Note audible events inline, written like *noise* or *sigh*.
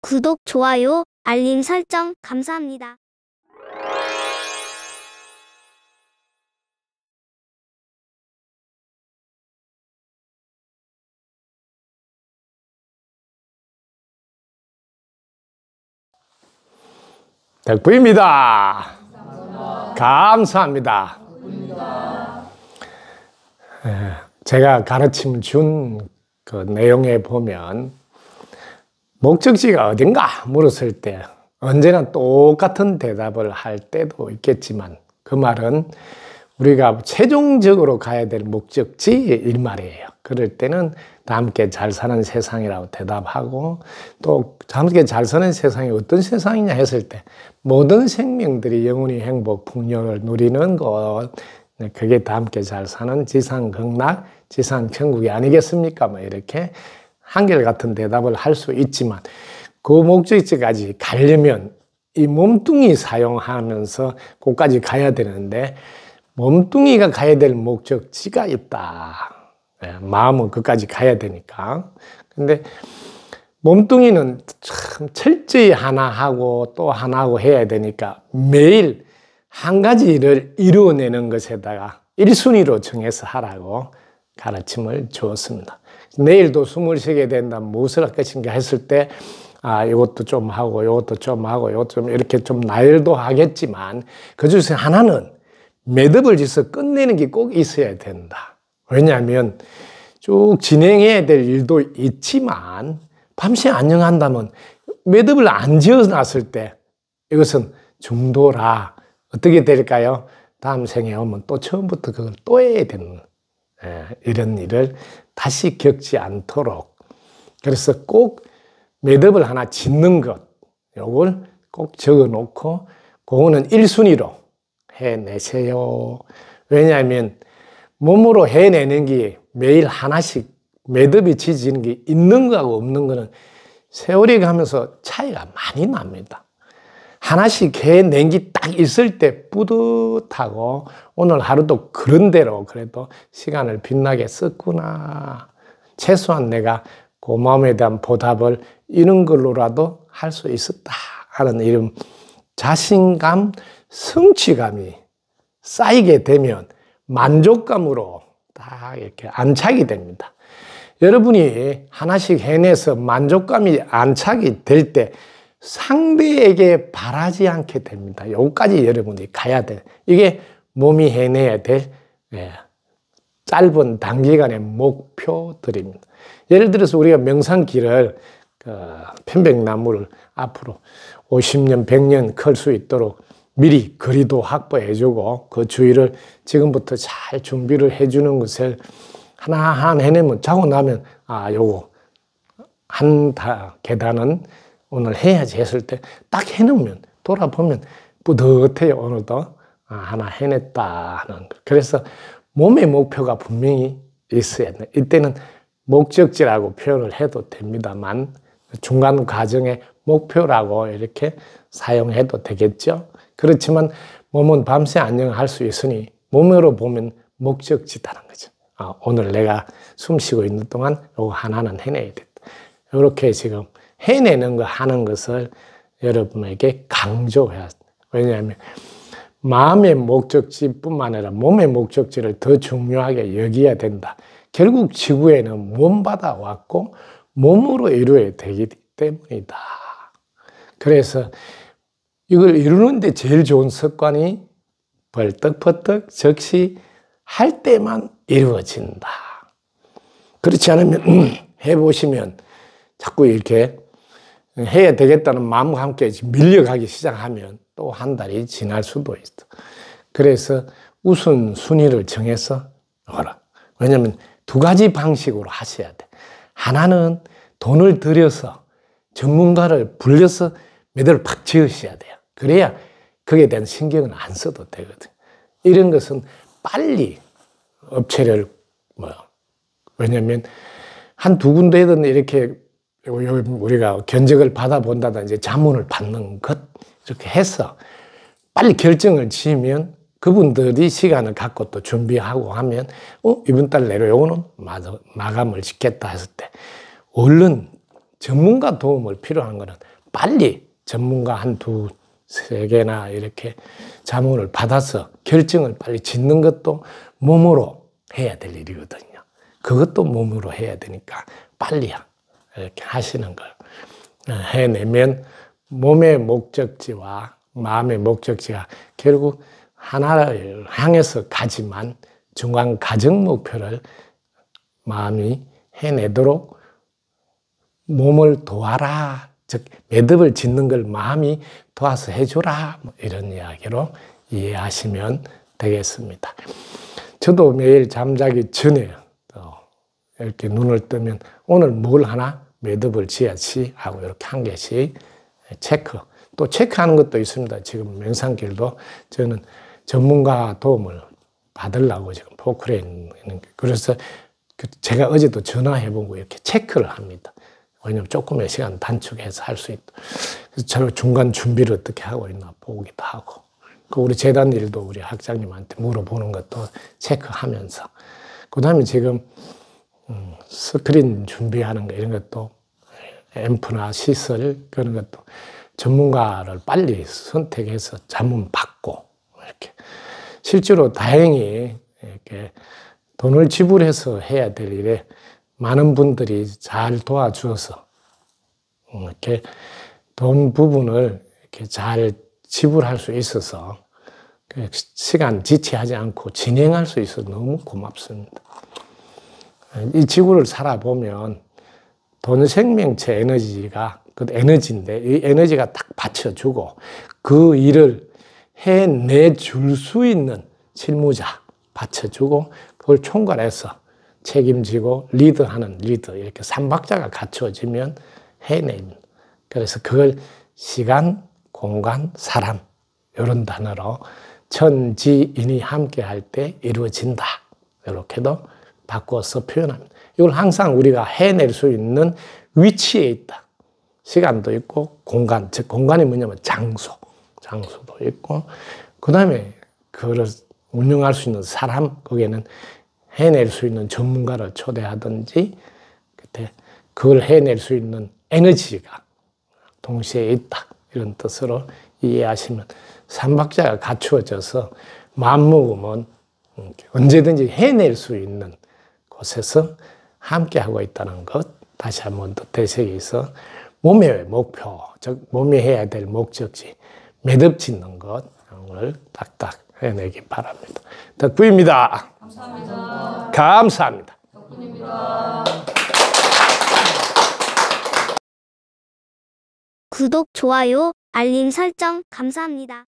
구독, 좋아요, 알림 설정 감사합니다. 덕부입니다 감사합니다. 감사합니다. 예, 제가 가르침 준 그 내용에 보면 목적지가 어딘가 물었을 때 언제나 똑같은 대답을 할 때도 있겠지만 그 말은 우리가 최종적으로 가야 될 목적지의 일말이에요. 그럴 때는 다 함께 잘 사는 세상이라고 대답하고 또 함께 잘 사는 세상이 어떤 세상이냐 했을 때 모든 생명들이 영원히 행복, 풍요를 누리는 것 네, 그게 다 함께 잘 사는 지상 극락, 지상 천국이 아니겠습니까? 뭐 이렇게 한결같은 대답을 할 수 있지만 그 목적지까지 가려면 이 몸뚱이 사용하면서 거기까지 가야 되는데 몸뚱이가 가야 될 목적지가 있다. 예, 마음은 끝까지 가야 되니까. 근데 몸뚱이는 참 철저히 하나 하고 또 하나 하고 해야 되니까 매일 한 가지 를 이루어내는 것에다가 일순위로 정해서 하라고 가르침을 주었습니다. 내일도 숨을 쉬게 된다 무엇을 할 것인가 했을 때 아, 이것도 좀 하고, 이것도 좀 하고, 이것좀 이렇게 좀 나열도 하겠지만, 그 중에서 하나는 매듭을 짓어 끝내는 게 꼭 있어야 된다. 왜냐하면 쭉 진행해야 될 일도 있지만, 밤새 안녕한다면 매듭을 안 지어놨을 때 이것은 중도라. 어떻게 될까요? 다음 생에 오면 또 처음부터 그걸 또 해야 되는 예, 이런 일을 다시 겪지 않도록 그래서 꼭 매듭을 하나 짓는 것 요걸 꼭 적어 놓고 그거는 1순위로 해내세요. 왜냐하면 몸으로 해내는 게 매일 하나씩 매듭이 지지는 게 있는 거하고 없는 거는 세월이 가면서 차이가 많이 납니다. 하나씩 해낸게 딱 있을 때 뿌듯하고 오늘 하루도 그런대로 그래도 시간을 빛나게 썼구나. 최소한 내가 고마움에 그 대한 보답을 이런 걸로라도 할 수 있었다 하는 이런 자신감, 성취감이 쌓이게 되면 만족감으로 딱 이렇게 안착이 됩니다. 여러분이 하나씩 해내서 만족감이 안착이 될때 상대에게 바라지 않게 됩니다. 여기까지 여러분이 가야 돼. 이게 몸이 해내야 될 예, 짧은 단기간의 목표들입니다. 예를 들어서 우리가 명상기를 그, 편백나무를 앞으로 50년, 100년 클 수 있도록 미리 거리도 확보해주고 그 주위를 지금부터 잘 준비를 해주는 것을 하나하나 해내면 자고 나면 아 요거 한 다, 계단은 오늘 해야지 했을 때 딱 해놓으면 돌아보면 뿌듯해요. 오늘도 아, 하나 해냈다 하는 그래서 몸의 목표가 분명히 있어야 돼. 이때는 목적지라고 표현을 해도 됩니다만 중간 과정에 목표라고 이렇게 사용해도 되겠죠. 그렇지만 몸은 밤새 안녕할 수 있으니 몸으로 보면 목적지다는 거죠. 아, 오늘 내가 숨 쉬고 있는 동안 이거 하나는 해내야 돼. 이렇게 지금 해내는 거 하는 것을 여러분에게 강조해야 돼요. 왜냐하면 마음의 목적지뿐만 아니라 몸의 목적지를 더 중요하게 여기야 된다. 결국 지구에는 몸받아 왔고 몸으로 이루어야 되기 때문이다. 그래서 이걸 이루는데 제일 좋은 습관이 벌떡벌떡 즉시 할 때만 이루어진다. 그렇지 않으면 *clears throat* 해보시면 자꾸 이렇게 해야 되겠다는 마음과 함께 밀려가기 시작하면 또 한 달이 지날 수도 있어. 그래서 우선 순위를 정해서 하라. 왜냐하면 두 가지 방식으로 하셔야 돼. 하나는 돈을 들여서 전문가를 불려서 매듭을 팍 지으셔야 돼요. 그래야 거기에 대한 신경은 안 써도 되거든. 이런 것은 빨리 업체를 뭐 왜냐하면 한 두 군데든 이렇게 우리가 견적을 받아본다든지 자문을 받는 것 이렇게 해서 빨리 결정을 지으면 그분들이 시간을 갖고 또 준비하고 하면 어 이번 달 내로 요거는 마감을 짓겠다 했을 때 얼른 전문가 도움을 필요한 거는 빨리 전문가 한 두 세 개나 이렇게 자문을 받아서 결정을 빨리 짓는 것도 몸으로 해야 될 일이거든요. 그것도 몸으로 해야 되니까 빨리 이렇게 하시는 걸 어, 해내면 몸의 목적지와 마음의 목적지가 결국 하나를 향해서 가지만 중간 가정 목표를 마음이 해내도록 몸을 도와라. 즉, 매듭을 짓는 걸 마음이 도와서 해줘라. 뭐 이런 이야기로 이해하시면 되겠습니다. 저도 매일 잠자기 전에 이렇게 눈을 뜨면 오늘 뭘 하나 매듭을 지었지 하고 이렇게 한 개씩 체크. 또 체크하는 것도 있습니다. 지금 명상길도 저는 전문가 도움을 받으려고 지금 포크레인 그래서 그 제가 어제도 전화해보고 이렇게 체크를 합니다. 왜냐면 조금의 시간 단축해서 할 수 있다. 그래서 저 중간 준비를 어떻게 하고 있나 보기도 하고. 그 우리 재단 일도 우리 학장님한테 물어보는 것도 체크하면서. 그 다음에 지금 음, 스크린 준비하는 거 이런 것도 앰프나 시설 그런 것도 전문가를 빨리 선택해서 자문 받고 이렇게 실제로 다행히 이렇게 돈을 지불해서 해야 될 일에 많은 분들이 잘 도와주어서 이렇게 돈 부분을 이렇게 잘 지불할 수 있어서 그 시간 지체하지 않고 진행할 수 있어서 너무 고맙습니다. 이 지구를 살아보면 돈 생명체 에너지가 그 에너지인데 이 에너지가 딱 받쳐주고 그 일을 해내줄 수 있는 실무자 받쳐주고 그걸 총괄해서 책임지고 리드하는 리드 이렇게 삼박자가 갖춰지면 해내는 그래서 그걸 시간, 공간, 사람 이런 단어로 천지인이 함께 할때 이루어진다 이렇게도 바꿔서 표현합니다. 이걸 항상 우리가 해낼 수 있는 위치에 있다. 시간도 있고 공간, 즉 공간이 뭐냐면 장소, 장소도 있고 그 다음에 그걸 운영할 수 있는 사람, 거기에는 해낼 수 있는 전문가를 초대하든지 그때 그걸 해낼 수 있는 에너지가 동시에 있다. 이런 뜻으로 이해하시면 삼박자가 갖추어져서 마음먹으면 음, 언제든지 해낼 수 있는 곳에서 함께하고 있다는 것 다시 한번 더 되새겨서 몸의 목표, 즉 몸이 해야 될 목적지 매듭 짓는 것 오늘 딱딱 해내기 바랍니다. 덕구입니다. 감사합니다. 감사합니다. 덕분입니다. 구독, 좋아요, 알림 설정 감사합니다.